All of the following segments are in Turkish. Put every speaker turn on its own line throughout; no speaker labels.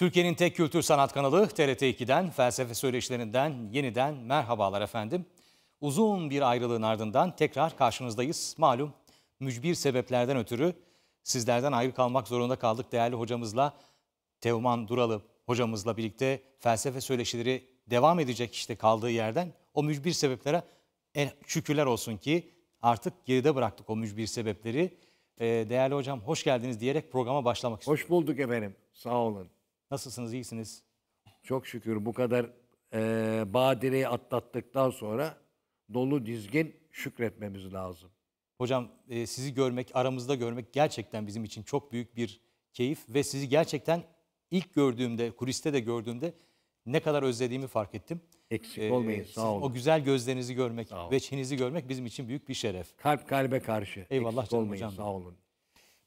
Türkiye'nin tek kültür sanat kanalı TRT2'den, felsefe söyleşilerinden yeniden merhabalar efendim. Uzun bir ayrılığın ardından tekrar karşınızdayız. Malum mücbir sebeplerden ötürü sizlerden ayrı kalmak zorunda kaldık değerli hocamızla. Teoman Duralı hocamızla birlikte felsefe söyleşileri devam edecek işte kaldığı yerden. O mücbir sebeplere en şükürler olsun ki artık geride bıraktık o mücbir sebepleri. Ee, değerli hocam hoş geldiniz diyerek programa başlamak istiyorum. Hoş bulduk efendim. Sağ olun.
Nasılsınız, iyisiniz? Çok şükür bu kadar e, badireyi atlattıktan sonra dolu dizgin şükretmemiz lazım.
Hocam e, sizi görmek, aramızda görmek gerçekten bizim için çok büyük bir keyif ve sizi gerçekten ilk gördüğümde, kuliste de gördüğümde ne kadar özlediğimi fark ettim. Eksik ee, olmayın sağ olun. O güzel gözlerinizi görmek, ve veçhinizi görmek bizim için büyük bir şeref. Kalp kalbe karşı. Eyvallah Eksik canım olmayın, hocam. Sağ olun.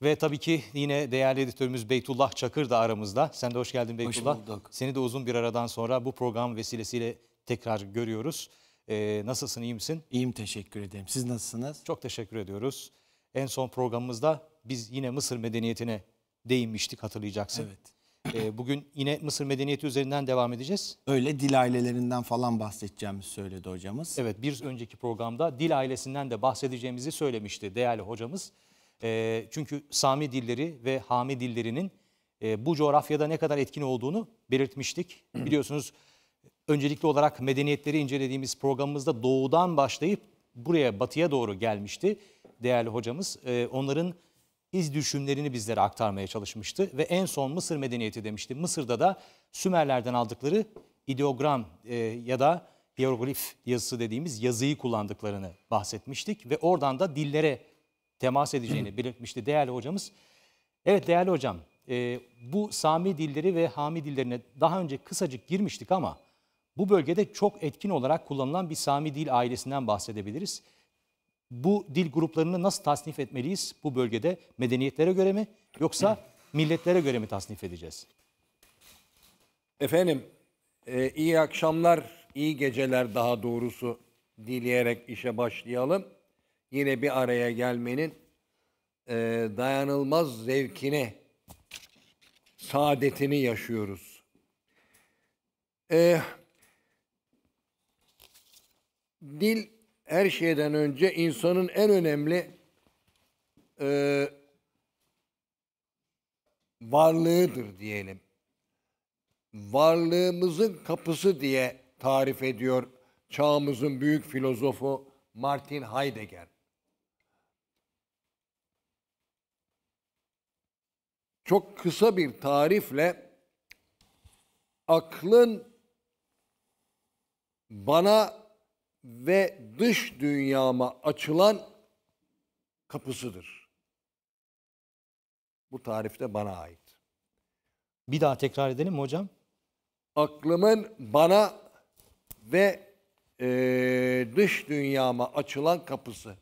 Ve tabii ki yine değerli editörümüz Beytullah Çakır da aramızda. Sen de hoş geldin Beytullah. Hoş bulduk. Seni de uzun bir aradan sonra bu program vesilesiyle tekrar görüyoruz. Ee, nasılsın, iyi misin? İyiyim, teşekkür ederim. Siz nasılsınız? Çok teşekkür ediyoruz. En son programımızda biz yine Mısır medeniyetine değinmiştik hatırlayacaksın. Evet. Ee, bugün yine Mısır medeniyeti üzerinden devam edeceğiz. Öyle dil ailelerinden falan bahsedeceğimizi söyledi hocamız. Evet, bir önceki programda dil ailesinden de bahsedeceğimizi söylemişti değerli hocamız. Ee, çünkü Sami dilleri ve Hami dillerinin e, bu coğrafyada ne kadar etkin olduğunu belirtmiştik. Biliyorsunuz öncelikli olarak medeniyetleri incelediğimiz programımızda doğudan başlayıp buraya batıya doğru gelmişti değerli hocamız. Ee, onların iz düşümlerini bizlere aktarmaya çalışmıştı ve en son Mısır medeniyeti demişti. Mısır'da da Sümerlerden aldıkları ideogram e, ya da hieroglif yazısı dediğimiz yazıyı kullandıklarını bahsetmiştik ve oradan da dillere temas edeceğini belirtmişti değerli hocamız. Evet değerli hocam, e, bu Sami dilleri ve Hami dillerine daha önce kısacık girmiştik ama bu bölgede çok etkin olarak kullanılan bir Sami dil ailesinden bahsedebiliriz. Bu dil gruplarını nasıl tasnif etmeliyiz bu bölgede? Medeniyetlere göre mi yoksa milletlere göre mi tasnif edeceğiz?
Efendim, e, iyi akşamlar, iyi geceler daha doğrusu dileyerek işe başlayalım yine bir araya gelmenin e, dayanılmaz zevkine, saadetini yaşıyoruz. E, dil her şeyden önce insanın en önemli e, varlığıdır diyelim. Varlığımızın kapısı diye tarif ediyor çağımızın büyük filozofu Martin Heidegger. çok kısa bir tarifle aklın bana ve dış dünyama açılan kapısıdır. Bu tarif de bana ait. Bir daha tekrar edelim hocam? Aklımın bana ve e, dış dünyama açılan kapısı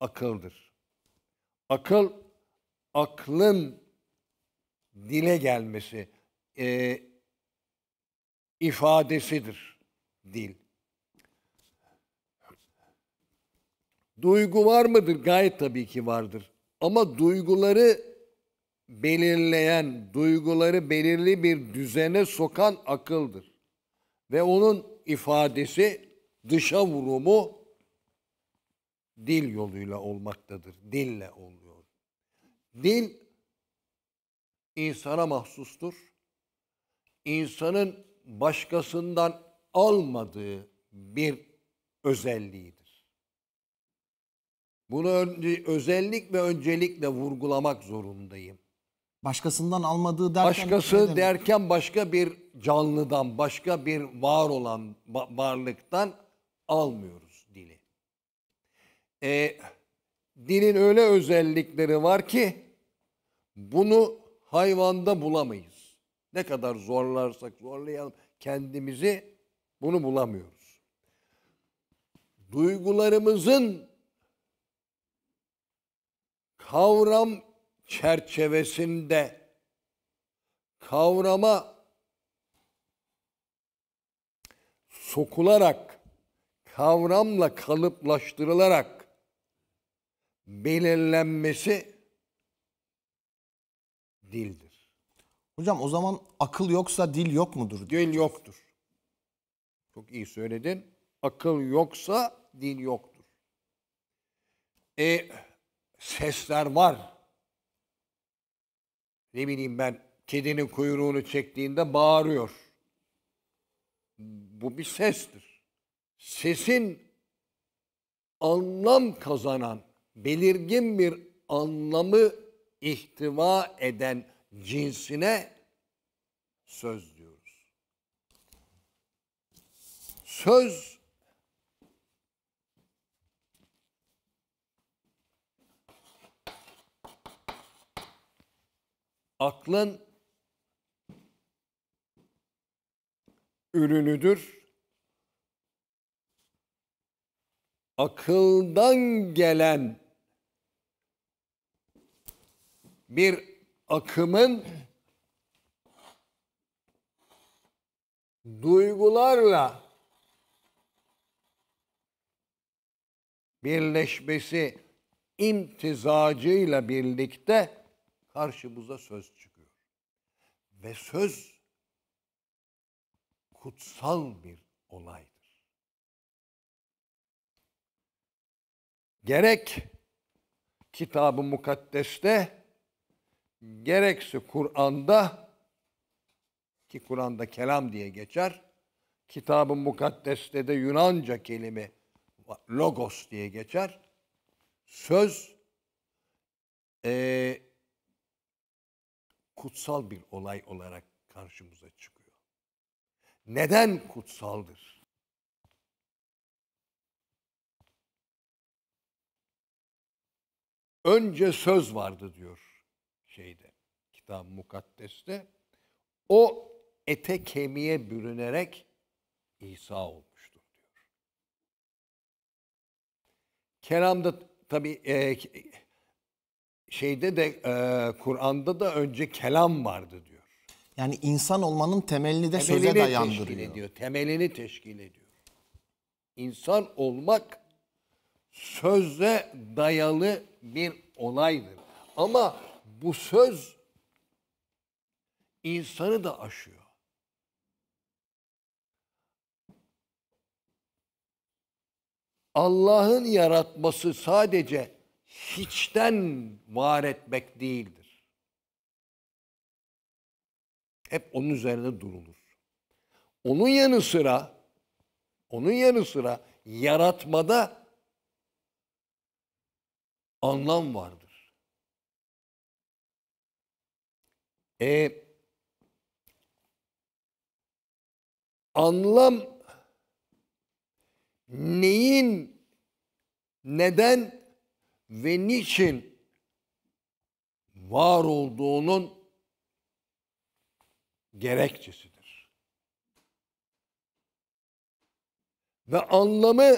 akıldır. Akıl, aklın dile gelmesi, e, ifadesidir dil. Duygu var mıdır? Gayet tabii ki vardır. Ama duyguları belirleyen, duyguları belirli bir düzene sokan akıldır. Ve onun ifadesi dışa vurumu dil yoluyla olmaktadır. Dille oluyor. Dil insana mahsustur. İnsanın başkasından almadığı bir özelliğidir. Bunu önce, özellik ve öncelikle vurgulamak zorundayım. Başkasından almadığı derken... Başkası ne derken başka bir canlıdan, başka bir var olan varlıktan almıyoruz dili. Ee, dilin öyle özellikleri var ki bunu hayvanda bulamayız. Ne kadar zorlarsak zorlayalım kendimizi bunu bulamıyoruz. Duygularımızın kavram çerçevesinde kavrama sokularak kavramla kalıplaştırılarak belirlenmesi dildir. Hocam o zaman akıl yoksa dil yok mudur? Dil yoktur. Çok iyi söyledin. Akıl yoksa dil yoktur. E sesler var. Ne bileyim ben kedinin kuyruğunu çektiğinde bağırıyor. Bu bir sestir. Sesin anlam kazanan, belirgin bir anlamı ihtiva eden cinsine söz diyoruz. Söz aklın ürünüdür. Akıldan gelen bir akımın duygularla birleşmesi imtizacıyla birlikte karşımıza söz çıkıyor. Ve söz kutsal bir olaydır. Gerek kitab-ı mukaddeste gerekse Kur'an'da ki Kur'an'da kelam diye geçer. kitabın ı Mukaddes'te de Yunanca kelime logos diye geçer. Söz e, kutsal bir olay olarak karşımıza çıkıyor. Neden kutsaldır? Önce söz vardı diyor şeyde, kitab mukaddeste o ete kemiğe bürünerek İsa olmuştur diyor. Kelam'da tabi e, şeyde de e, Kur'an'da da önce kelam vardı diyor. Yani insan olmanın temelini de temelini söze dayandırıyor. Teşkil ediyor, temelini teşkil ediyor. İnsan olmak söze dayalı bir olaydır. Ama bu söz insanı da aşıyor. Allah'ın yaratması sadece hiçten var etmek değildir. Hep onun üzerine durulur. Onun yanı sıra onun yanı sıra yaratmada anlam vardır. E, anlam neyin, neden ve niçin var olduğunun gerekçesidir. Ve anlamı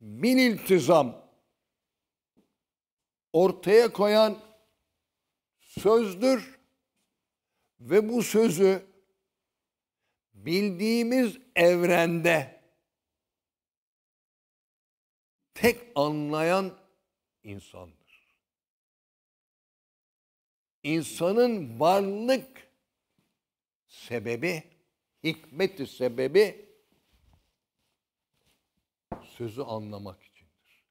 bin iltizam ortaya koyan sözdür ve bu sözü bildiğimiz evrende tek anlayan insandır. İnsanın varlık sebebi, hikmeti sebebi sözü anlamak içindir.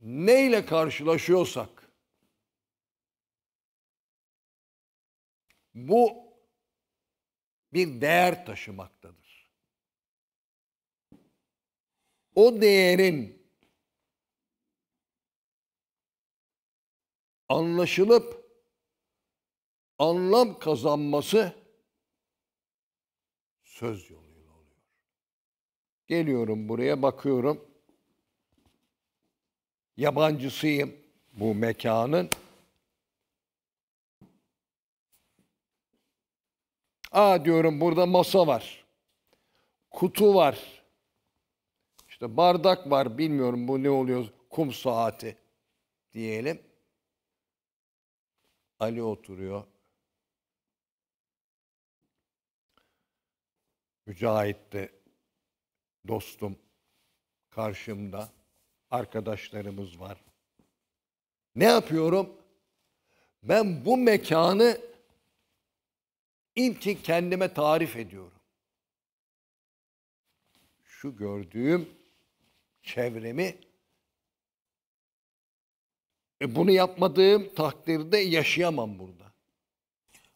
Neyle karşılaşıyorsak Bu bir değer taşımaktadır. O değerin anlaşılıp anlam kazanması söz yoluyla oluyor. Geliyorum buraya bakıyorum. Yabancısıyım bu mekanın. Aa diyorum burada masa var. Kutu var. İşte bardak var. Bilmiyorum bu ne oluyor. Kum saati diyelim. Ali oturuyor. Mücahit de dostum karşımda. Arkadaşlarımız var. Ne yapıyorum? Ben bu mekanı İmkin kendime tarif ediyorum. Şu gördüğüm çevremi e bunu yapmadığım takdirde yaşayamam burada.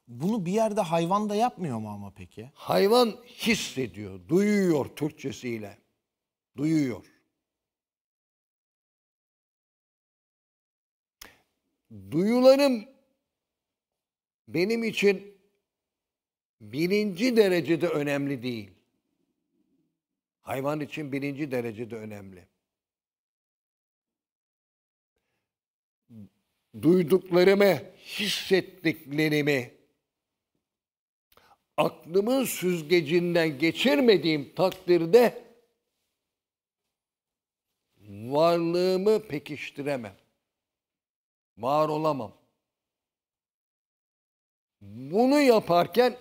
Bunu bir yerde hayvan da yapmıyor mu ama peki? Hayvan hissediyor, duyuyor Türkçesiyle. Duyuyor. Duyularım benim için birinci derecede önemli değil. Hayvan için birinci derecede önemli. Duyduklarımı, hissettiklerimi aklımın süzgecinden geçirmediğim takdirde varlığımı pekiştiremem. Var olamam. Bunu yaparken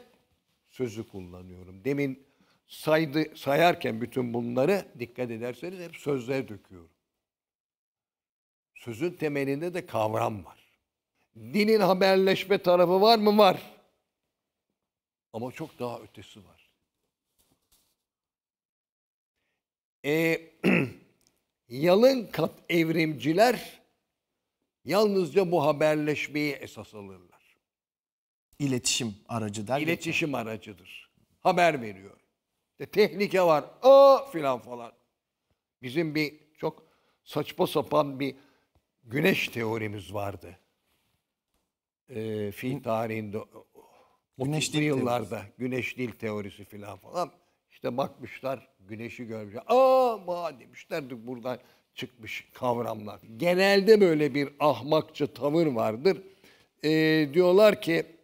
sözü kullanıyorum. Demin saydı, sayarken bütün bunları dikkat ederseniz hep sözler döküyorum. Sözün temelinde de kavram var. Dinin haberleşme tarafı var mı? Var. Ama çok daha ötesi var. E, yalın kat evrimciler yalnızca bu haberleşmeyi esas alırlar. İletişim aracı der. İletişim geçer. aracıdır. Haber veriyor. De, tehlike var. O filan falan. Bizim bir çok saçma sapan bir güneş teorimiz vardı. Ee, fi tarihinde güneş dil yıllarda teorisi. güneş dil teorisi filan falan. İşte bakmışlar güneşi görmüşler. Aa demişlerdi buradan çıkmış kavramlar. Genelde böyle bir ahmakça tavır vardır. Ee, diyorlar ki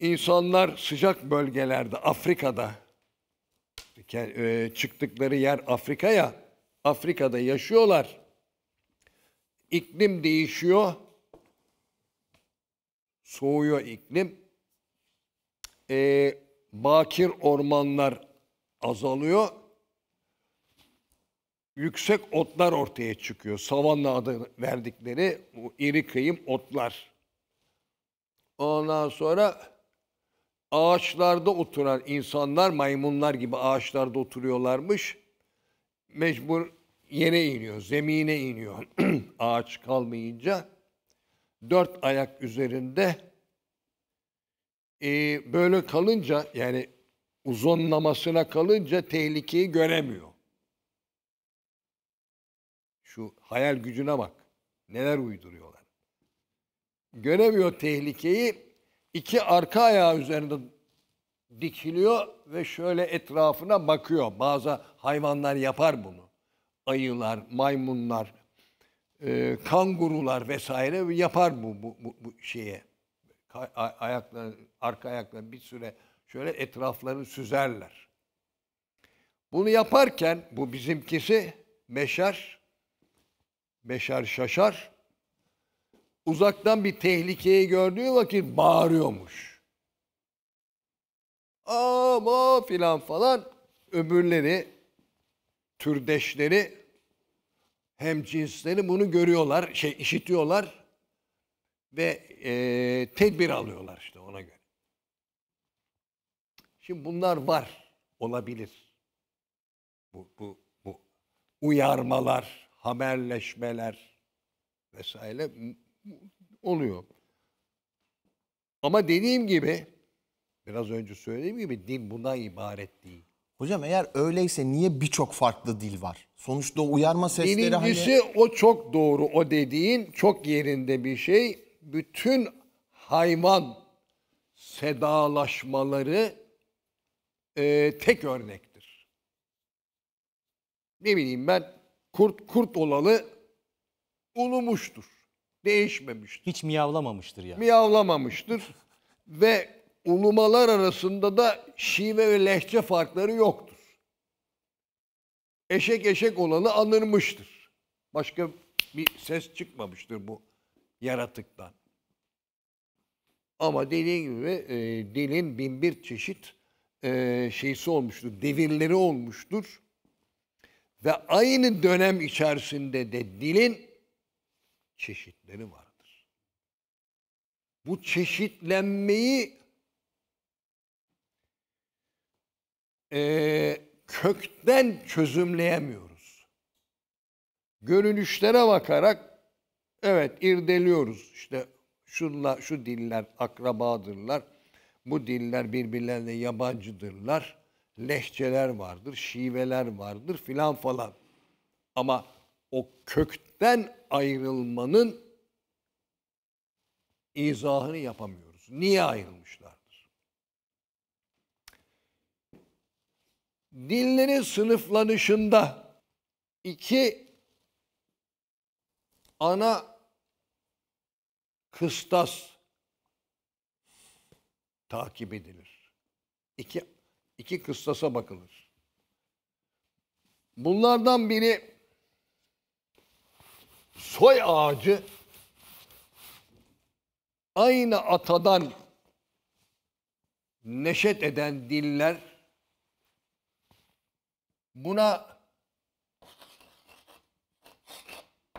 İnsanlar sıcak bölgelerde, Afrika'da e, çıktıkları yer Afrika ya, Afrika'da yaşıyorlar. İklim değişiyor. Soğuyor iklim. Ee, bakir ormanlar azalıyor. Yüksek otlar ortaya çıkıyor. Savanna adı verdikleri iri kıyım otlar. Ondan sonra ağaçlarda oturan insanlar maymunlar gibi ağaçlarda oturuyorlarmış. Mecbur yere iniyor, zemine iniyor ağaç kalmayınca. Dört ayak üzerinde ee, böyle kalınca yani uzunlamasına kalınca tehlikeyi göremiyor. Şu hayal gücüne bak. Neler uyduruyorlar. Göremiyor tehlikeyi iki arka ayağı üzerinde dikiliyor ve şöyle etrafına bakıyor. Bazı hayvanlar yapar bunu. Ayılar, maymunlar, e, kangurular vesaire yapar bu bu, bu, bu şeye. Ayakları, arka ayakları bir süre şöyle etraflarını süzerler. Bunu yaparken bu bizimkisi meşer, meşer Şaşar uzaktan bir tehlikeyi gördüğü vakit bağırıyormuş. Ama filan falan öbürleri, türdeşleri, hem cinsleri bunu görüyorlar, şey işitiyorlar ve e, tedbir alıyorlar işte ona göre. Şimdi bunlar var, olabilir. Bu, bu, bu uyarmalar, haberleşmeler vesaire oluyor. Ama dediğim gibi biraz önce söylediğim gibi din buna ibaret değil. Hocam eğer öyleyse niye birçok farklı dil var? Sonuçta o uyarma sesleri hani- Birincisi hani... o çok doğru. O dediğin çok yerinde bir şey. Bütün hayvan sedalaşmaları e, tek örnektir. Ne bileyim ben kurt kurt olalı ulumuştur değişmemiştir. Hiç miyavlamamıştır yani. Miyavlamamıştır ve ulumalar arasında da şive ve lehçe farkları yoktur. Eşek eşek olanı anırmıştır. Başka bir ses çıkmamıştır bu yaratıktan. Ama dediğim gibi e, dilin bir çeşit e, şeysi olmuştur, devirleri olmuştur. Ve aynı dönem içerisinde de dilin çeşitleri vardır. Bu çeşitlenmeyi e, kökten çözümleyemiyoruz. Görünüşlere bakarak evet irdeliyoruz. İşte şunla, şu diller akrabadırlar, bu diller birbirlerine yabancıdırlar, lehçeler vardır, şiveler vardır filan falan. Ama o kökten ayrılmanın izahını yapamıyoruz. Niye ayrılmışlardır? Dinlerin sınıflanışında iki ana kıstas takip edilir. İki, iki kıstasa bakılır. Bunlardan biri soy ağacı aynı atadan neşet eden diller buna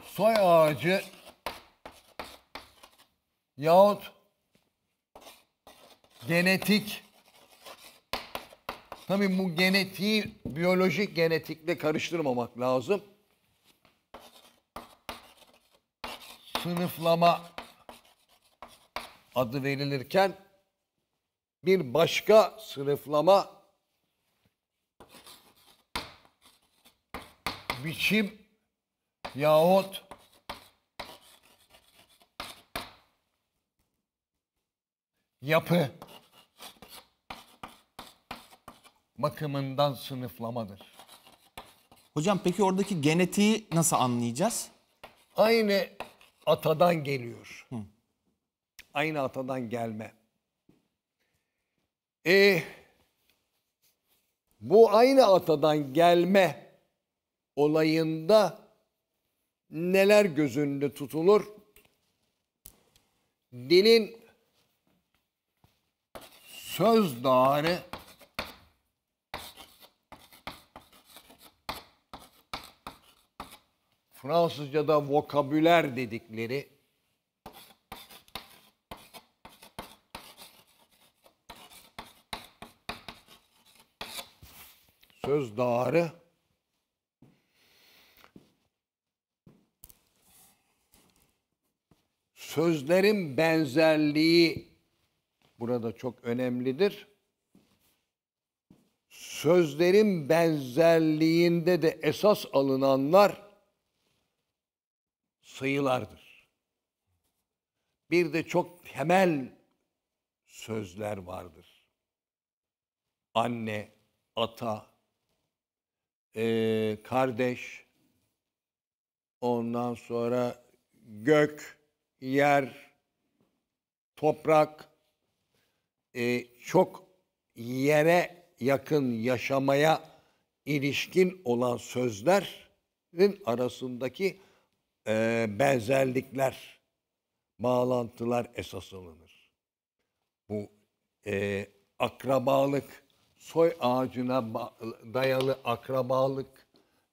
soy ağacı yahut genetik tabi bu genetiği biyolojik genetikle karıştırmamak lazım. sınıflama adı verilirken bir başka sınıflama biçim yahut yapı bakımından sınıflamadır. Hocam peki oradaki genetiği nasıl anlayacağız? Aynı atadan geliyor. Hı. Aynı atadan gelme. E, bu aynı atadan gelme olayında neler gözünde tutulur? Dilin söz dağarı Fransızca'da vokabüler dedikleri söz dağarı sözlerin benzerliği burada çok önemlidir. Sözlerin benzerliğinde de esas alınanlar sayılardır. Bir de çok temel sözler vardır. Anne, ata, e, kardeş, ondan sonra gök, yer, toprak, e, çok yere yakın yaşamaya ilişkin olan sözlerin arasındaki e, benzerlikler, bağlantılar esas alınır. Bu e, akrabalık, soy ağacına dayalı akrabalık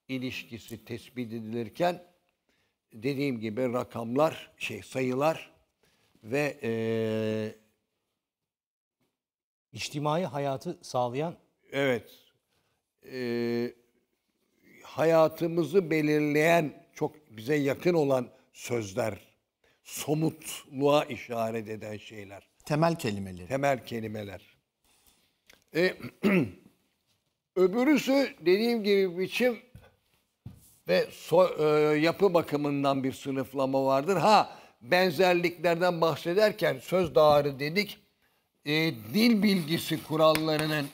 ilişkisi tespit edilirken dediğim gibi rakamlar, şey sayılar ve e, içtimai hayatı sağlayan evet e, hayatımızı belirleyen çok bize yakın olan sözler, somutluğa işaret eden şeyler. Temel kelimeler. Temel kelimeler. E, öbürüsü dediğim gibi biçim ve so, e, yapı bakımından bir sınıflama vardır. Ha benzerliklerden bahsederken söz dağarı dedik. E, dil bilgisi kurallarının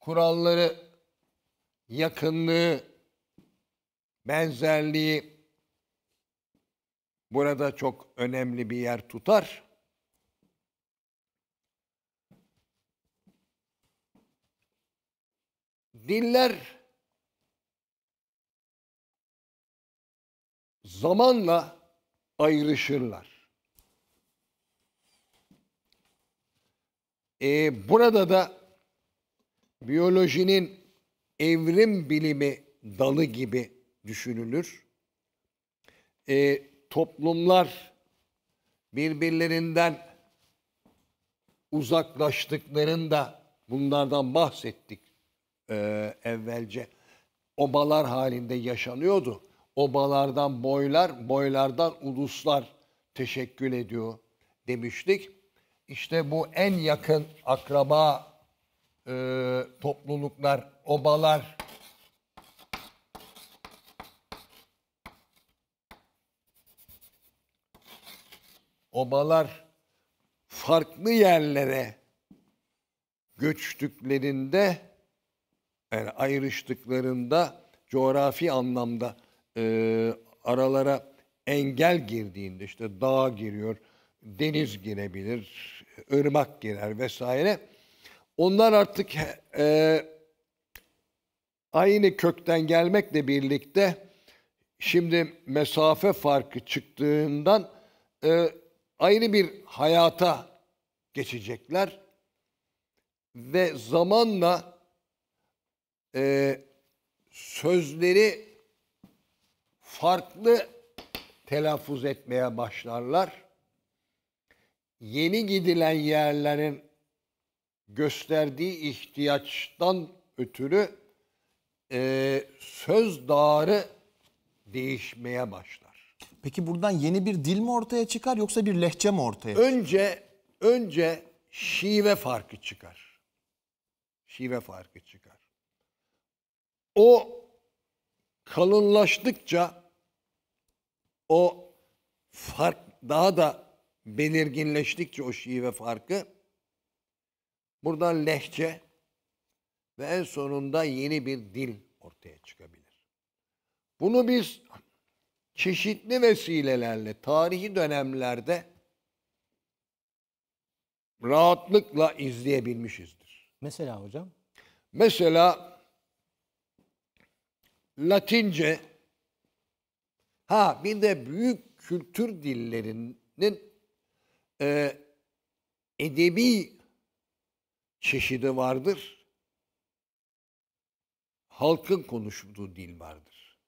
kuralları yakınlığı, benzerliği burada çok önemli bir yer tutar. Diller zamanla ayrışırlar. Ee, burada da biyolojinin evrim bilimi dalı gibi düşünülür. E, toplumlar birbirlerinden uzaklaştıklarında bunlardan bahsettik e, evvelce. Obalar halinde yaşanıyordu. Obalardan boylar, boylardan uluslar teşekkül ediyor demiştik. İşte bu en yakın akraba e, topluluklar, obalar obalar farklı yerlere göçtüklerinde yani ayrıştıklarında coğrafi anlamda e, aralara engel girdiğinde işte dağ giriyor, deniz girebilir, ırmak girer vesaire onlar artık e, aynı kökten gelmekle birlikte şimdi mesafe farkı çıktığından e, ayrı bir hayata geçecekler ve zamanla e, sözleri farklı telaffuz etmeye başlarlar. Yeni gidilen yerlerin gösterdiği ihtiyaçtan ötürü e, söz dağarı değişmeye başlar. Peki buradan yeni bir dil mi ortaya çıkar yoksa bir lehçe mi ortaya çıkar? Önce, önce şive farkı çıkar. Şive farkı çıkar. O kalınlaştıkça o fark daha da belirginleştikçe o şive farkı Buradan lehçe ve en sonunda yeni bir dil ortaya çıkabilir. Bunu biz çeşitli vesilelerle tarihi dönemlerde rahatlıkla izleyebilmişizdir. Mesela hocam? Mesela Latince ha bir de büyük kültür dillerinin e, edebi çeşidi vardır. Halkın konuştuğu dil vardır.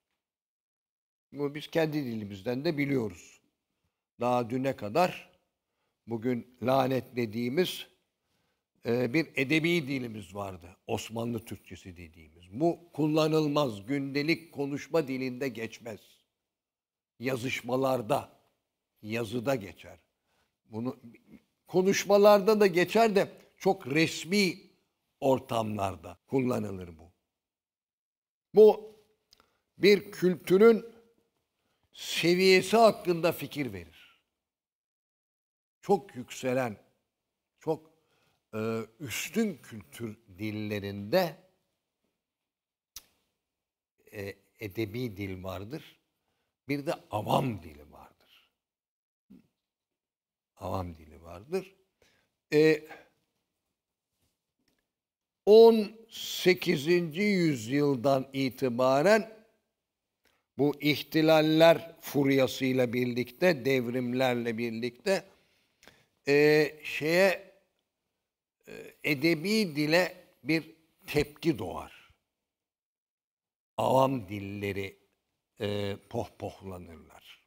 Bunu biz kendi dilimizden de biliyoruz. Daha düne kadar bugün lanetlediğimiz e, bir edebi dilimiz vardı. Osmanlı Türkçesi dediğimiz. Bu kullanılmaz. Gündelik konuşma dilinde geçmez. Yazışmalarda, yazıda geçer. Bunu konuşmalarda da geçer de çok resmi ortamlarda kullanılır bu. Bu bir kültürün seviyesi hakkında fikir verir. Çok yükselen, çok e, üstün kültür dillerinde e, edebi dil vardır. Bir de avam dili vardır. Avam dili vardır. Eee 18. yüzyıldan itibaren bu ihtilaller furyasıyla birlikte, devrimlerle birlikte e, şeye e, edebi dile bir tepki doğar. Avam dilleri e, pohpohlanırlar.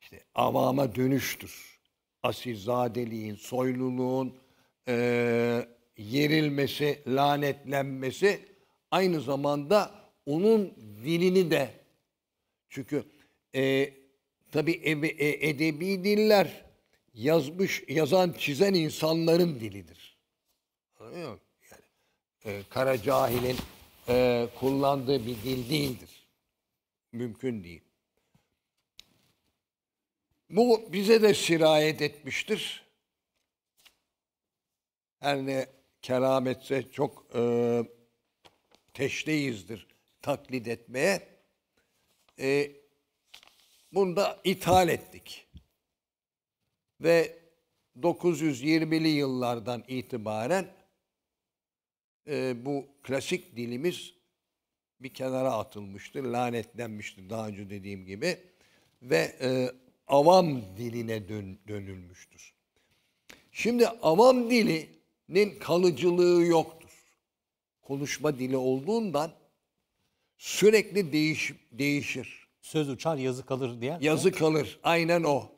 İşte avama dönüştür. Asilzadeliğin, soyluluğun, e, yerilmesi, lanetlenmesi aynı zamanda onun dilini de çünkü e, tabi e, edebi diller yazmış, yazan, çizen insanların dilidir. Anlıyor Yani, e, Kara Cahil'in e, kullandığı bir dil değildir. Mümkün değil. Bu bize de sirayet etmiştir her ne kerametse çok e, teşneyizdir taklit etmeye. E, bunu da ithal ettik. Ve 920'li yıllardan itibaren e, bu klasik dilimiz bir kenara atılmıştır, lanetlenmiştir daha önce dediğim gibi ve e, avam diline dön, dönülmüştür. Şimdi avam dili nin kalıcılığı yoktur. Konuşma dili olduğundan sürekli değiş, değişir. Söz uçar yazı kalır diye. Yazı kalır aynen o.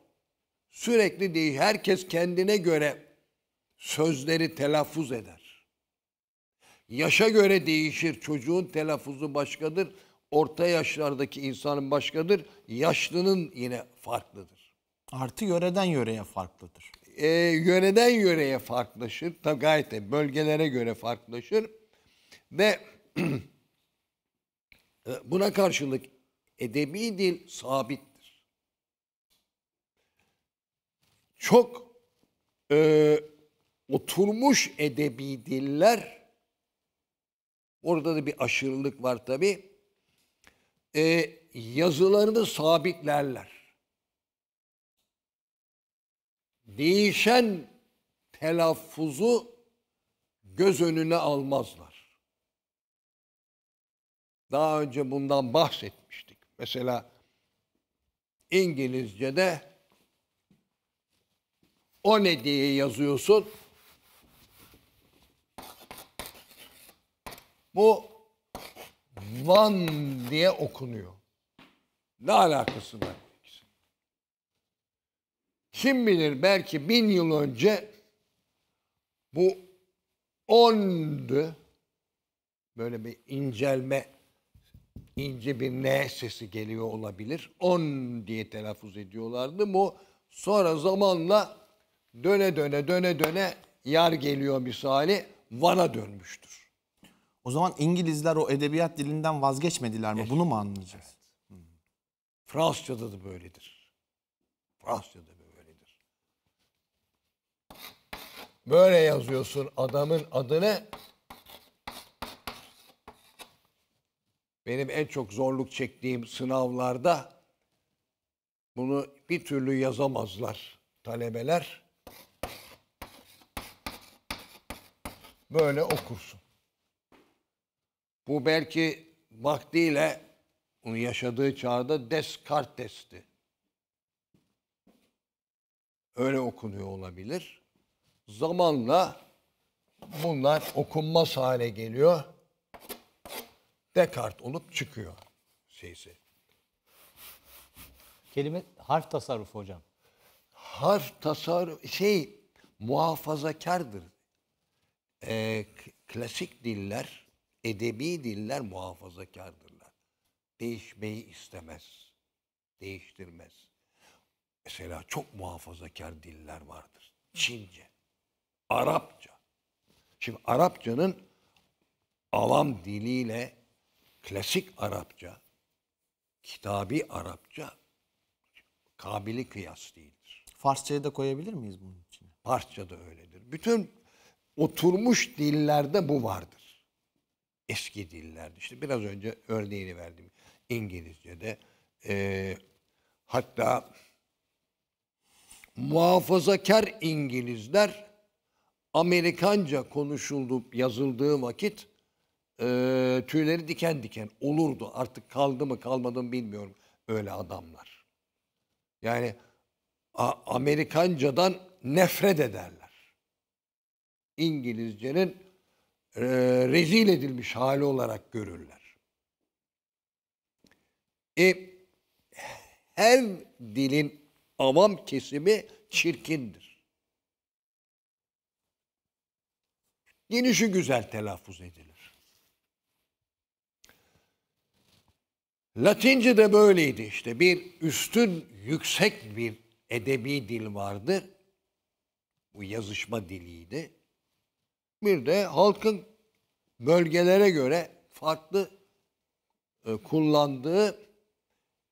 Sürekli değiş. Herkes kendine göre sözleri telaffuz eder. Yaşa göre değişir. Çocuğun telaffuzu başkadır. Orta yaşlardaki insanın başkadır. Yaşlının yine farklıdır. Artı yöreden yöreye farklıdır e, yöreden yöreye farklılaşır. tabi gayet de bölgelere göre farklılaşır. Ve buna karşılık edebi dil sabittir. Çok e, oturmuş edebi diller, orada da bir aşırılık var tabi e, yazılarını sabitlerler. değişen telaffuzu göz önüne almazlar. Daha önce bundan bahsetmiştik. Mesela İngilizce'de o ne diye yazıyorsun? Bu van diye okunuyor. Ne alakası var? Kim bilir belki bin yıl önce bu ondu böyle bir incelme ince bir ne sesi geliyor olabilir. On diye telaffuz ediyorlardı. Bu sonra zamanla döne döne döne döne yar geliyor misali Van'a dönmüştür. O zaman İngilizler o edebiyat dilinden vazgeçmediler mi? Evet. Bunu mu anlayacağız? Evet. Fransızca'da da böyledir. Fransızca'da Böyle yazıyorsun adamın adını. Benim en çok zorluk çektiğim sınavlarda bunu bir türlü yazamazlar talebeler. Böyle okursun. Bu belki vaktiyle onun yaşadığı çağda Descartes'ti. Öyle okunuyor olabilir zamanla bunlar okunmaz hale geliyor. Descartes olup çıkıyor Şeyse, Kelime harf tasarrufu hocam. Harf tasarruf şey muhafazakardır. Ee, klasik diller, edebi diller muhafazakardırlar. Değişmeyi istemez. Değiştirmez. Mesela çok muhafazakar diller vardır. Çince. Arapça. Şimdi Arapçanın alam diliyle klasik Arapça, kitabi Arapça kabili kıyas değildir. Farsçayı da koyabilir miyiz bunun içine? Farsça da öyledir. Bütün oturmuş dillerde bu vardır. Eski dillerde. İşte biraz önce örneğini verdim. İngilizce'de e, hatta muhafazakar İngilizler Amerikanca konuşuldu, yazıldığı vakit e, tüyleri diken diken olurdu. Artık kaldı mı kalmadı mı bilmiyorum öyle adamlar. Yani a, Amerikancadan nefret ederler. İngilizcenin e, rezil edilmiş hali olarak görürler. E, her dilin avam kesimi çirkindir. Yenişi güzel telaffuz edilir. Latince de böyleydi işte. Bir üstün, yüksek bir edebi dil vardı. Bu yazışma diliydi. Bir de halkın bölgelere göre farklı e, kullandığı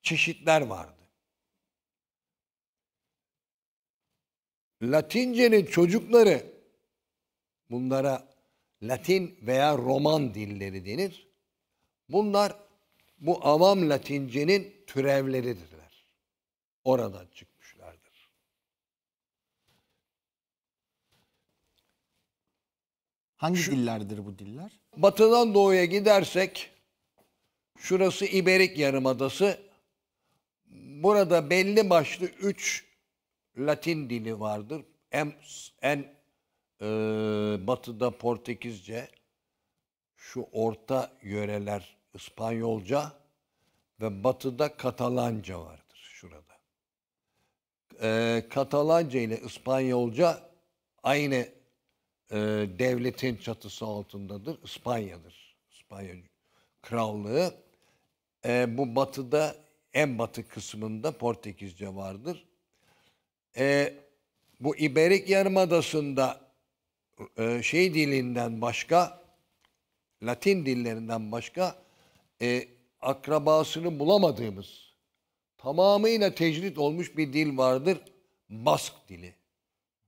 çeşitler vardı. Latincenin çocukları bunlara Latin veya Roman dilleri denir. Bunlar bu avam Latince'nin türevleridirler. Oradan çıkmışlardır. Hangi Şu, dillerdir bu diller? Batıdan doğuya gidersek şurası İberik Yarımadası. Burada belli başlı üç Latin dili vardır. En, en e, batıda Portekizce, şu orta yöreler İspanyolca ve batıda Katalanca vardır şurada. Ee, Katalanca ile İspanyolca aynı e, devletin çatısı altındadır. İspanya'dır. İspanya Krallığı. Ee, bu batıda en batı kısmında Portekizce vardır. Ee, bu İberik Yarımadası'nda e, şey dilinden başka, Latin dillerinden başka e, akrabasını bulamadığımız, tamamıyla tecrit olmuş bir dil vardır. Bask dili.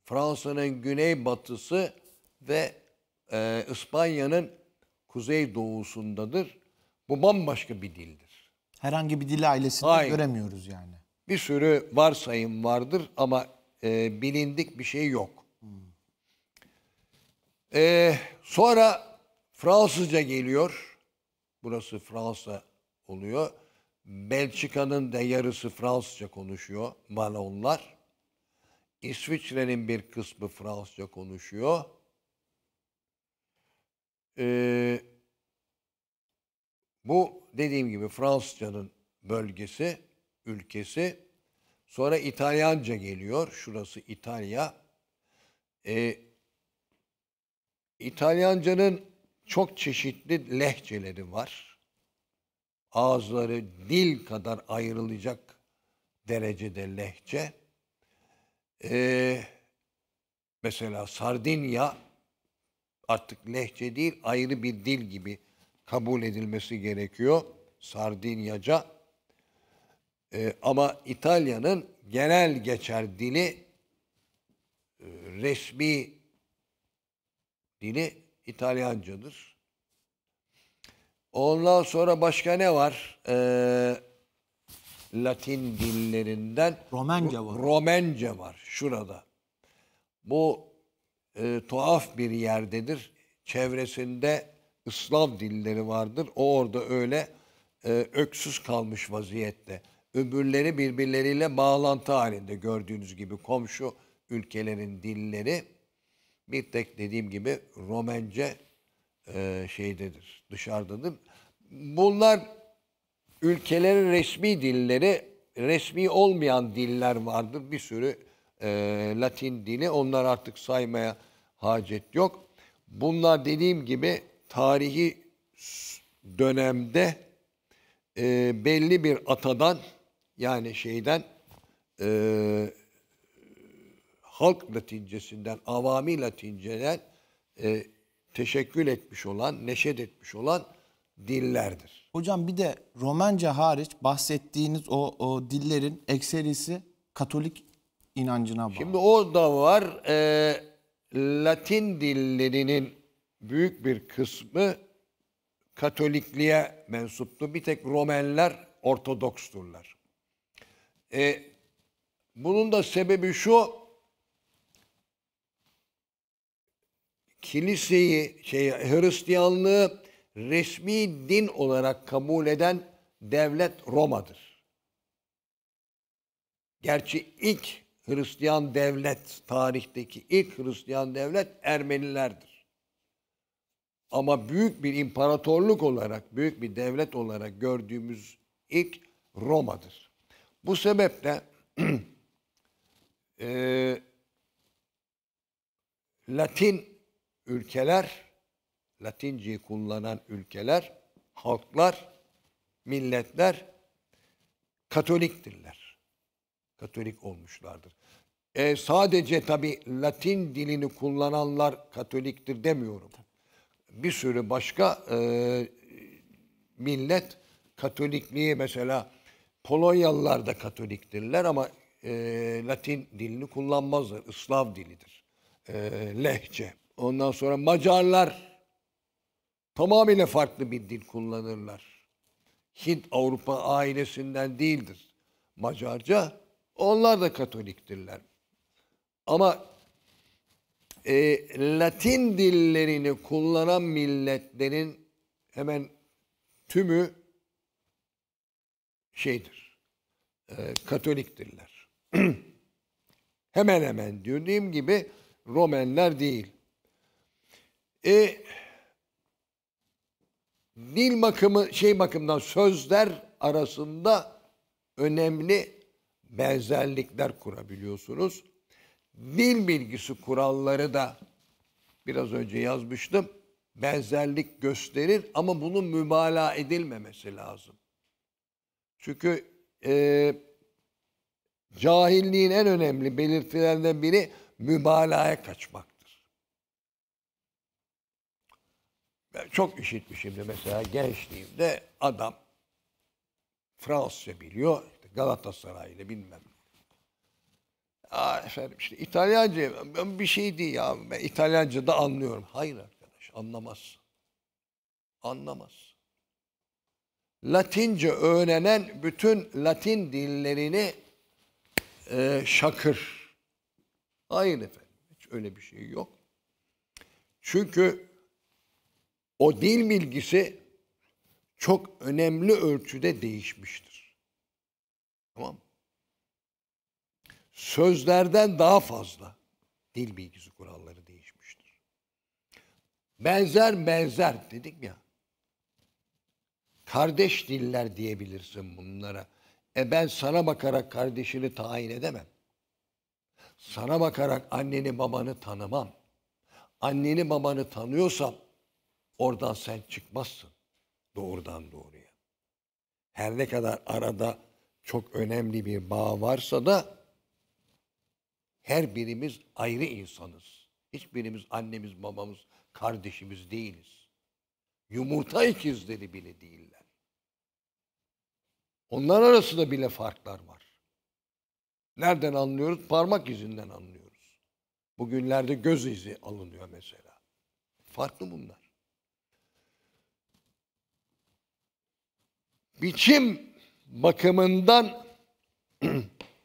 Fransa'nın güneybatısı ve e, İspanya'nın kuzeydoğusundadır. Bu bambaşka bir dildir. Herhangi bir dil ailesinde Hayır. göremiyoruz yani. Bir sürü varsayım vardır ama e, bilindik bir şey yok. Ee, sonra Fransızca geliyor. Burası Fransa oluyor. Belçika'nın da yarısı Fransızca konuşuyor. Balonlar. İsviçre'nin bir kısmı Fransızca konuşuyor. Ee, bu dediğim gibi Fransızcanın bölgesi, ülkesi. Sonra İtalyanca geliyor. Şurası İtalya. Ee, İtalyancanın çok çeşitli lehçeleri var. Ağızları dil kadar ayrılacak derecede lehçe. Ee, mesela Sardinya artık lehçe değil ayrı bir dil gibi kabul edilmesi gerekiyor. Sardinyaca. Ee, ama İtalya'nın genel geçer dili e, resmi dili İtalyancadır. Ondan sonra başka ne var? Ee, Latin dillerinden Romence var. Romence var şurada. Bu e, tuhaf bir yerdedir. Çevresinde İslam dilleri vardır. O orada öyle e, öksüz kalmış vaziyette. Öbürleri birbirleriyle bağlantı halinde gördüğünüz gibi komşu ülkelerin dilleri bir tek dediğim gibi Romence e, şeydedir, dışarıdadır. Bunlar ülkelerin resmi dilleri, resmi olmayan diller vardır. Bir sürü e, Latin dili, onlar artık saymaya hacet yok. Bunlar dediğim gibi tarihi dönemde e, belli bir atadan yani şeyden e, halk latincesinden, avami latinceden e, teşekkül etmiş olan, neşet etmiş olan dillerdir. Hocam bir de Romence hariç bahsettiğiniz o, o dillerin ekserisi Katolik inancına bağlı. Şimdi o da var. E, Latin dillerinin büyük bir kısmı Katolikliğe mensuptu. Bir tek Romenler Ortodoksturlar. E, bunun da sebebi şu, kiliseyi, şey, Hristiyanlığı resmi din olarak kabul eden devlet Roma'dır. Gerçi ilk Hristiyan devlet, tarihteki ilk Hristiyan devlet Ermenilerdir. Ama büyük bir imparatorluk olarak, büyük bir devlet olarak gördüğümüz ilk Roma'dır. Bu sebeple e, Latin ülkeler, Latinceyi kullanan ülkeler, halklar, milletler Katoliktirler. Katolik olmuşlardır. E, sadece tabi Latin dilini kullananlar Katoliktir demiyorum. Bir sürü başka e, millet Katolikliği mesela Polonyalılar da Katoliktirler ama e, Latin dilini kullanmazlar. Islav dilidir. E, lehçe. Ondan sonra Macarlar tamamıyla farklı bir dil kullanırlar. Hint Avrupa ailesinden değildir. Macarca onlar da Katoliktirler. Ama e, Latin dillerini kullanan milletlerin hemen tümü şeydir. E, Katoliktirler. hemen hemen Dediğim gibi Romenler değil. E, dil bakımı şey bakımdan sözler arasında önemli benzerlikler kurabiliyorsunuz. Dil bilgisi kuralları da biraz önce yazmıştım. Benzerlik gösterir ama bunun mübalağa edilmemesi lazım. Çünkü e, cahilliğin en önemli belirtilerinden biri mübalağa kaçmak. Ben çok işitmişimdi mesela gençliğimde adam Fransızca biliyor. İşte Galatasaraylı bilmem. Aa efendim işte İtalyanca bir şey değil ya. Ben İtalyanca da anlıyorum. Hayır arkadaş anlamaz. Anlamaz. Latince öğrenen bütün Latin dillerini e, şakır. Hayır efendim. Hiç öyle bir şey yok. Çünkü o dil bilgisi çok önemli ölçüde değişmiştir. Tamam Sözlerden daha fazla dil bilgisi kuralları değişmiştir. Benzer benzer dedik ya. Kardeş diller diyebilirsin bunlara. E ben sana bakarak kardeşini tayin edemem. Sana bakarak anneni babanı tanımam. Anneni babanı tanıyorsam Oradan sen çıkmazsın doğrudan doğruya. Her ne kadar arada çok önemli bir bağ varsa da her birimiz ayrı insanız. Hiçbirimiz annemiz, babamız, kardeşimiz değiliz. Yumurta ikizleri bile değiller. Onlar arasında bile farklar var. Nereden anlıyoruz? Parmak izinden anlıyoruz. Bugünlerde göz izi alınıyor mesela. Farklı bunlar. biçim bakımından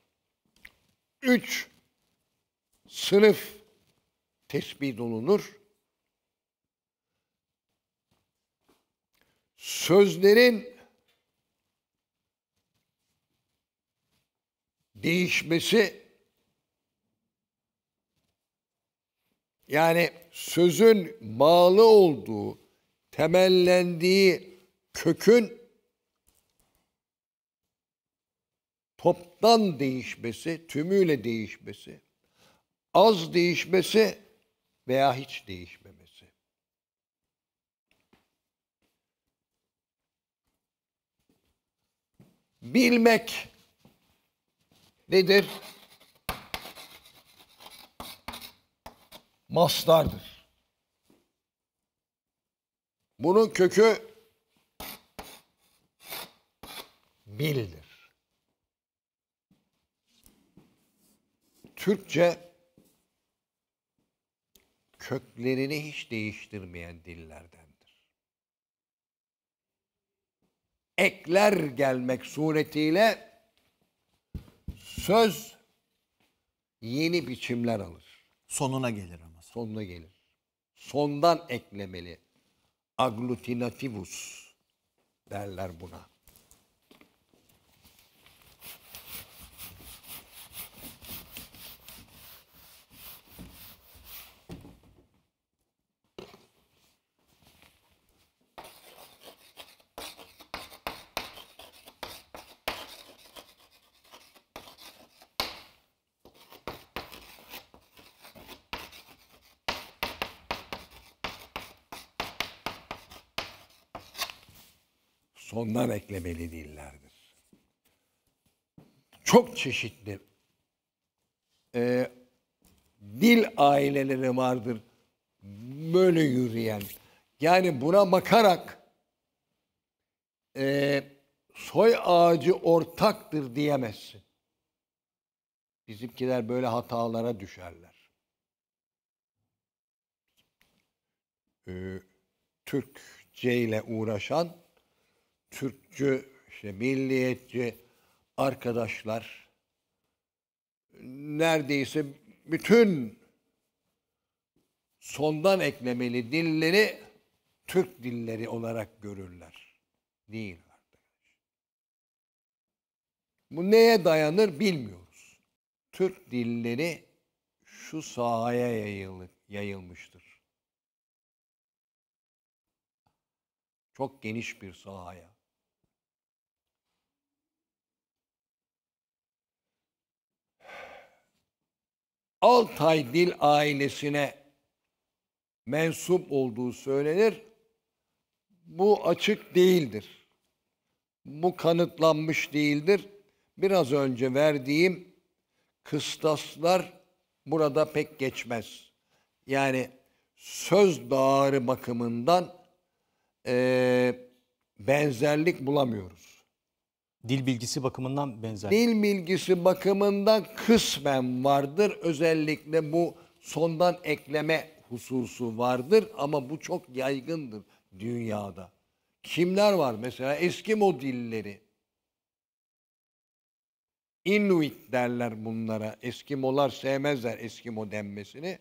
üç sınıf tespit olunur. Sözlerin değişmesi yani sözün bağlı olduğu, temellendiği kökün toptan değişmesi, tümüyle değişmesi, az değişmesi veya hiç değişmemesi. Bilmek nedir? Maslardır. Bunun kökü bildir. Türkçe köklerini hiç değiştirmeyen dillerdendir. Ekler gelmek suretiyle söz yeni biçimler alır. Sonuna gelir ama. Sonuna gelir. Sondan eklemeli. Agglutinativus derler buna. sondan eklemeli değillerdir. Çok çeşitli e, dil aileleri vardır böyle yürüyen. Yani buna bakarak e, soy ağacı ortaktır diyemezsin. Bizimkiler böyle hatalara düşerler. Ee, Türkçe ile uğraşan Türkçü, işte milliyetçi arkadaşlar neredeyse bütün sondan eklemeli dilleri Türk dilleri olarak görürler. Değil arkadaş. Bu neye dayanır bilmiyoruz. Türk dilleri şu sahaya yayılır, yayılmıştır. Çok geniş bir sahaya. Altay dil ailesine mensup olduğu söylenir. Bu açık değildir. Bu kanıtlanmış değildir. Biraz önce verdiğim kıstaslar burada pek geçmez. Yani söz dağarı bakımından e, benzerlik bulamıyoruz.
Dil bilgisi bakımından
benzer. Dil bilgisi bakımından kısmen vardır. Özellikle bu sondan ekleme hususu vardır ama bu çok yaygındır dünyada. Kimler var mesela Eskimo dilleri? Inuit derler bunlara. Eskimolar sevmezler Eskimo denmesini.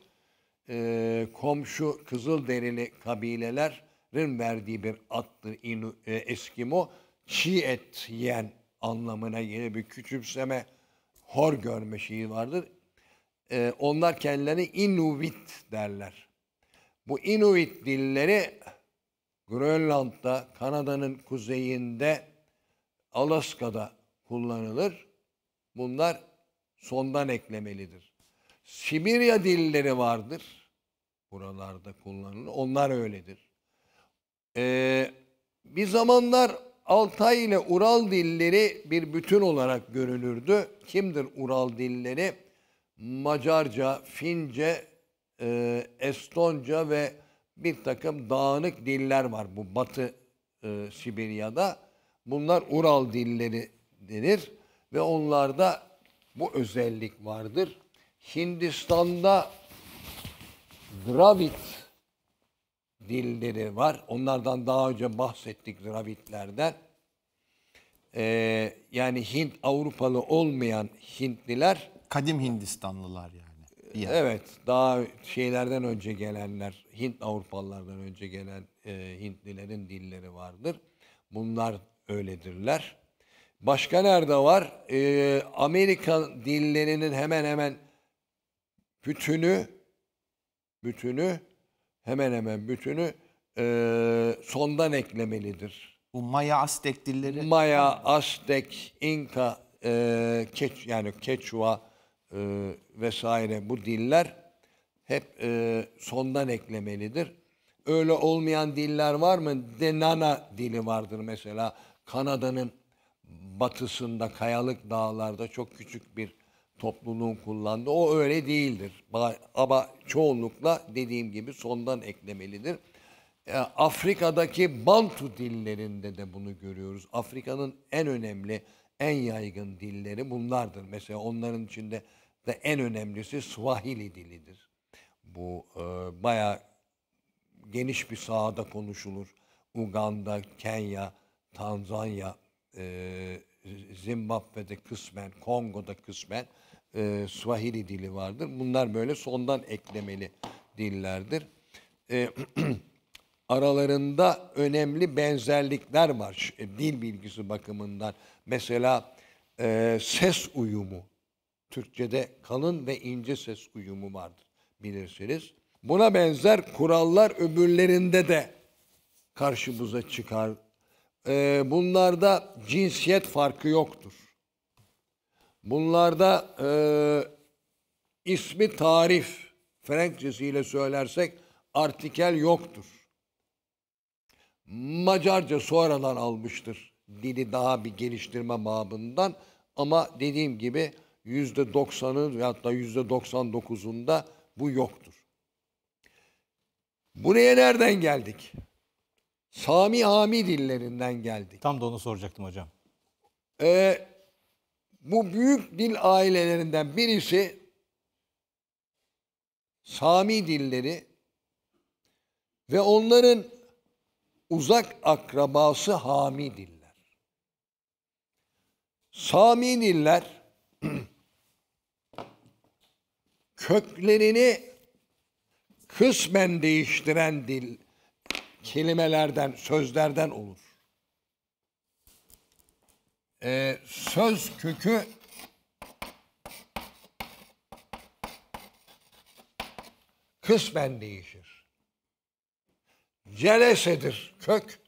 Ee, komşu Kızılderili kabilelerin verdiği bir attır Inu, e, Eskimo çiğ et yiyen anlamına gelir bir küçümseme, hor görme şeyi vardır. Ee, onlar kendilerini Inuit derler. Bu Inuit dilleri Grönland'da, Kanada'nın kuzeyinde, Alaska'da kullanılır. Bunlar sondan eklemelidir. Sibirya dilleri vardır. Buralarda kullanılır. Onlar öyledir. Ee, bir zamanlar Altay ile Ural dilleri bir bütün olarak görülürdü. Kimdir Ural dilleri? Macarca, Fince, e, Estonca ve bir takım dağınık diller var bu Batı e, Sibirya'da. Bunlar Ural dilleri denir ve onlarda bu özellik vardır. Hindistan'da Dravid dilleri var. Onlardan daha önce bahsettik Dravidlerden. Ee, yani Hint Avrupalı olmayan Hintliler kadim Hindistanlılar yani. Bir Evet, daha şeylerden önce gelenler, Hint Avrupalılardan önce gelen e, Hintlilerin dilleri vardır. Bunlar öyledirler. Başka nerede var? E, ee, Amerika dillerinin hemen hemen bütünü bütünü hemen hemen bütünü e, sondan eklemelidir. Bu Maya Aztek dilleri. Maya, Aztek, İnka, e, Keç, yani Keçua e, vesaire bu diller hep e, sondan eklemelidir. Öyle olmayan diller var mı? Denana dili vardır mesela. Kanada'nın batısında, kayalık dağlarda çok küçük bir topluluğun kullandığı. O öyle değildir. Ama çoğunlukla dediğim gibi sondan eklemelidir. E, Afrika'daki Bantu dillerinde de bunu görüyoruz. Afrika'nın en önemli, en yaygın dilleri bunlardır. Mesela onların içinde de en önemlisi Swahili dilidir. Bu e, bayağı geniş bir sahada konuşulur. Uganda, Kenya, Tanzanya, e, Zimbabwe'de kısmen, Kongo'da kısmen e, Swahili dili vardır. Bunlar böyle sondan eklemeli dillerdir. E, aralarında önemli benzerlikler var e, dil bilgisi bakımından. Mesela e, ses uyumu. Türkçe'de kalın ve ince ses uyumu vardır bilirsiniz. Buna benzer kurallar öbürlerinde de karşımıza çıkar e, bunlarda cinsiyet farkı yoktur. Bunlarda e, ismi tarif Frenkçesiyle söylersek artikel yoktur. Macarca sonradan almıştır dili daha bir geliştirme babından ama dediğim gibi yüzde doksanı veyahut da yüzde doksan dokuzunda bu yoktur.
Buraya nereden
geldik? Sami Hami dillerinden geldik. Tam da onu soracaktım hocam. Ee, bu büyük dil ailelerinden birisi Sami dilleri ve onların uzak akrabası Hami diller. Sami diller köklerini kısmen değiştiren dil kelimelerden, sözlerden olur. Ee, söz kökü kısmen değişir. Celesedir kök.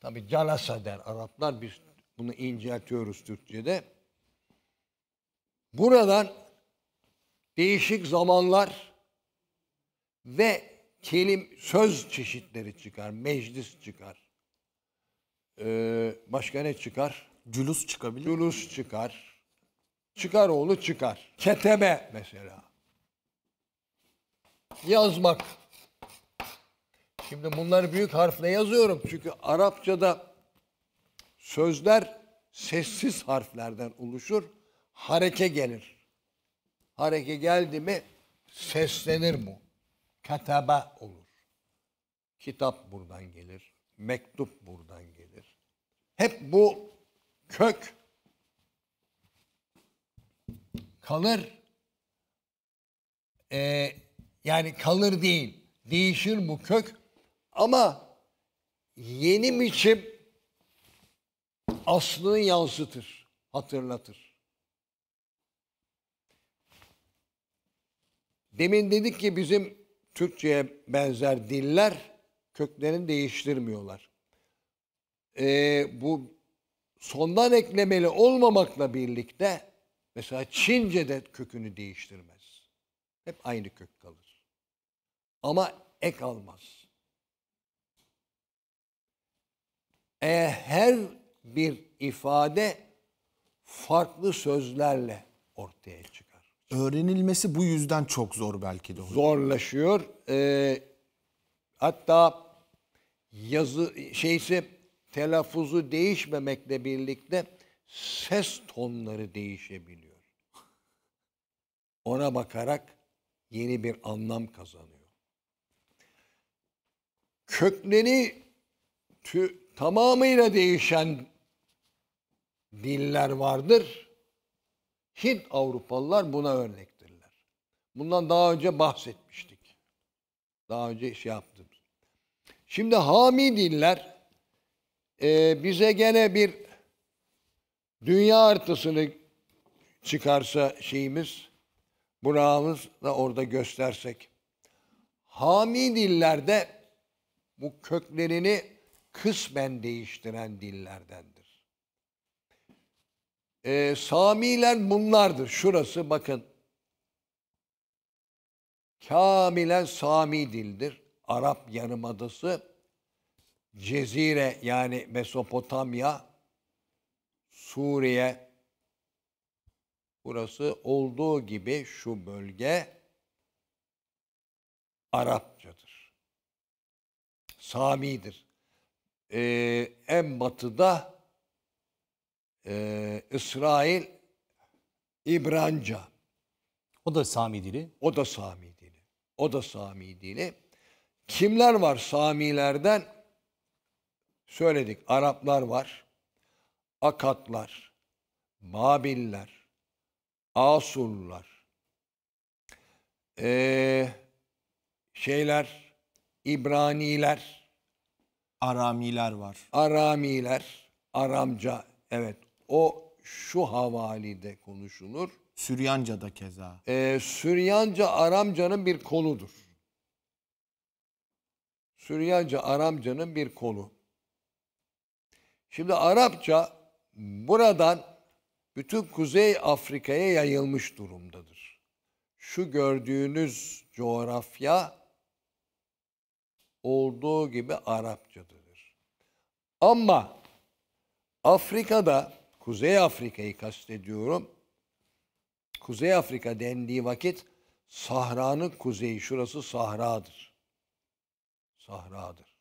Tabi calasa der Araplar. Biz bunu inceltiyoruz Türkçe'de. Buradan değişik zamanlar ve kelim söz çeşitleri çıkar, meclis çıkar. Ee, başka ne çıkar? Cülus çıkabilir. Cülus çıkar. Çıkar oğlu çıkar. keteme mesela. Yazmak. Şimdi bunları büyük harfle yazıyorum. Çünkü Arapçada sözler sessiz harflerden oluşur hareke gelir. Hareke geldi mi seslenir bu. Kataba olur. Kitap buradan gelir. Mektup buradan gelir. Hep bu kök kalır. Ee, yani kalır değil. Değişir bu kök. Ama yeni biçim aslını yansıtır, hatırlatır. Demin dedik ki bizim Türkçe'ye benzer diller köklerini değiştirmiyorlar. Ee, bu sondan eklemeli olmamakla birlikte mesela Çince de kökünü değiştirmez. Hep aynı kök kalır. Ama ek almaz. Eğer her bir ifade farklı sözlerle ortaya çıkar. Öğrenilmesi bu yüzden çok zor belki de. Zorlaşıyor. Ee, hatta yazı şeyse telaffuzu değişmemekle birlikte ses tonları değişebiliyor. Ona bakarak yeni bir anlam kazanıyor. Kökleri tü, tamamıyla değişen diller vardır Hint Avrupalılar buna örnektirler. Bundan daha önce bahsetmiştik. Daha önce iş şey yaptım. Şimdi Hamidiller e, bize gene bir dünya artısını çıkarsa şeyimiz, Burak'ımız da orada göstersek. Hamidiller de bu köklerini kısmen değiştiren dillerdendir. E, Samiler bunlardır. Şurası bakın. Kamilen Sami dildir. Arap Yarımadası, Cezire yani Mesopotamya, Suriye, burası olduğu gibi şu bölge Arapçadır. Sami'dir. Ee, en batıda e, İsrail İbranca. O da Sami dili. O da Sami dili. O da Sami dili. Kimler var Samilerden? Söyledik. Araplar var. Akatlar, Babiller, Asurlar, ee, şeyler, İbraniler, Aramiler var. Aramiler, Aramca, evet o şu havalide konuşulur. Süryanca da keza. Ee, Süryanca Aramca'nın bir koludur. Süryanca Aramca'nın bir kolu. Şimdi Arapça buradan bütün Kuzey Afrika'ya yayılmış durumdadır. Şu gördüğünüz coğrafya olduğu gibi Arapçadır. Ama Afrika'da Kuzey Afrika'yı kastediyorum. Kuzey Afrika dendiği vakit sahranın kuzeyi şurası sahradır. Sahradır.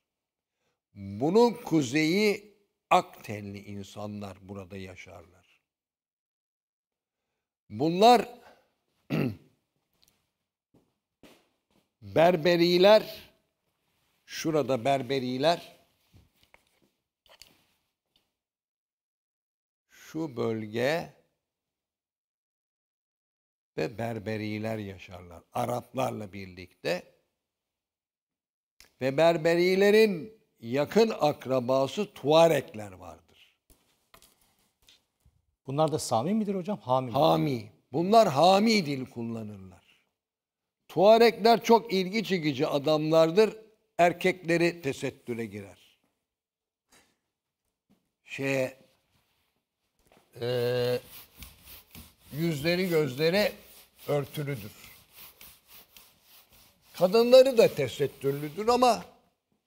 Bunun kuzeyi ak tenli insanlar burada yaşarlar. Bunlar Berberiler şurada Berberiler şu bölge ve Berberiler yaşarlar. Araplarla birlikte. Ve Berberilerin yakın akrabası Tuarekler vardır. Bunlar da Sami midir hocam? Hami. Hami. Bunlar Hami dil kullanırlar. Tuarekler çok ilgi çekici adamlardır. Erkekleri tesettüre girer. Şeye e, yüzleri gözleri örtülüdür. Kadınları da tesettürlüdür ama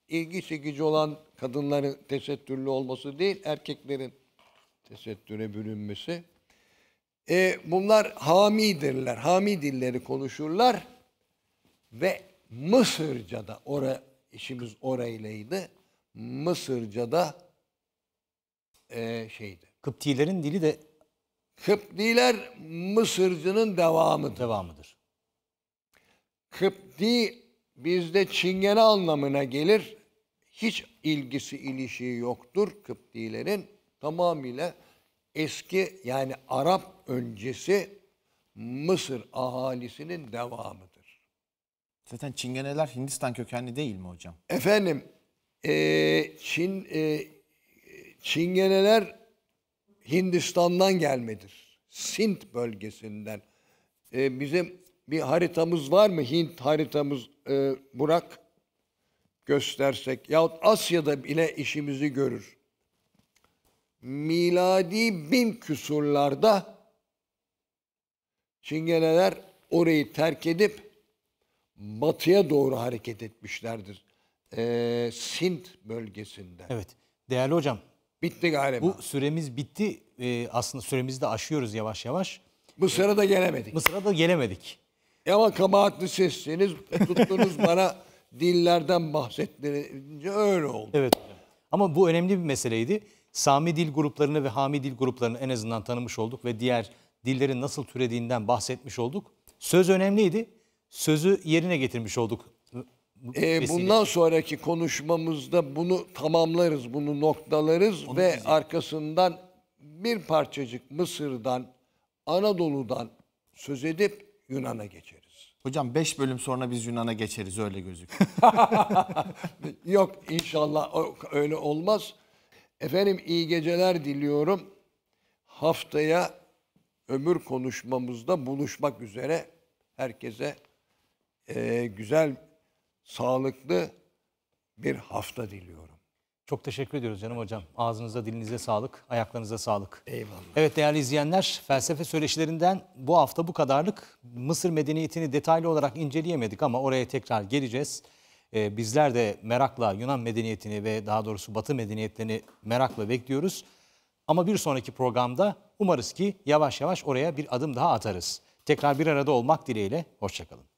ilgi çekici olan kadınların tesettürlü olması değil, erkeklerin tesettüre bürünmesi. E, bunlar hamidirler, hami dilleri konuşurlar ve Mısırca'da, ora, işimiz orayleydi, Mısırca'da e, şeydi, Kıptilerin dili de Kıptiler Mısırcının devamıdır. devamıdır. Kıpti bizde çingene anlamına gelir. Hiç ilgisi ilişiği yoktur Kıptilerin. Tamamıyla eski yani Arap öncesi Mısır ahalisinin devamıdır. Zaten Çingeneler Hindistan kökenli değil mi hocam? Efendim, e, Çin e, Çingeneler Hindistan'dan gelmedir. Sint bölgesinden. E, bizim bir haritamız var mı? Hint haritamız e, Burak göstersek. Yahut Asya'da bile işimizi görür. Miladi bin küsurlarda Çingeneler orayı terk edip batıya doğru hareket etmişlerdir. Ee, Sint bölgesinde. Evet. Değerli hocam Bitti galiba. Bu
süremiz bitti. Ee, aslında süremizi de aşıyoruz yavaş yavaş. Mısır'a da gelemedik. Mısır'a da gelemedik. E ama kabahatli sesleriniz, tuttuğunuz bana dillerden bahsettirince öyle oldu. Evet Ama bu önemli bir meseleydi. Sami dil gruplarını ve Hami dil gruplarını en azından tanımış olduk ve diğer dillerin nasıl türediğinden bahsetmiş olduk. Söz önemliydi. Sözü yerine getirmiş olduk e, bundan
sonraki konuşmamızda bunu tamamlarız, bunu noktalarız Onu ve izleyelim. arkasından bir parçacık Mısır'dan, Anadolu'dan söz edip Yunan'a geçeriz. Hocam 5 bölüm sonra biz Yunan'a geçeriz öyle gözüküyor. Yok inşallah öyle olmaz. Efendim iyi geceler diliyorum. Haftaya ömür konuşmamızda buluşmak üzere herkese e, güzel sağlıklı bir hafta diliyorum. Çok teşekkür ediyoruz canım hocam. Ağzınıza, dilinize sağlık,
ayaklarınıza sağlık. Eyvallah. Evet değerli izleyenler, felsefe söyleşilerinden bu hafta bu kadarlık. Mısır medeniyetini detaylı olarak inceleyemedik ama oraya tekrar geleceğiz. Ee, bizler de merakla Yunan medeniyetini ve daha doğrusu Batı medeniyetlerini merakla bekliyoruz. Ama bir sonraki programda umarız ki yavaş yavaş oraya bir adım daha atarız. Tekrar bir arada olmak dileğiyle, hoşçakalın.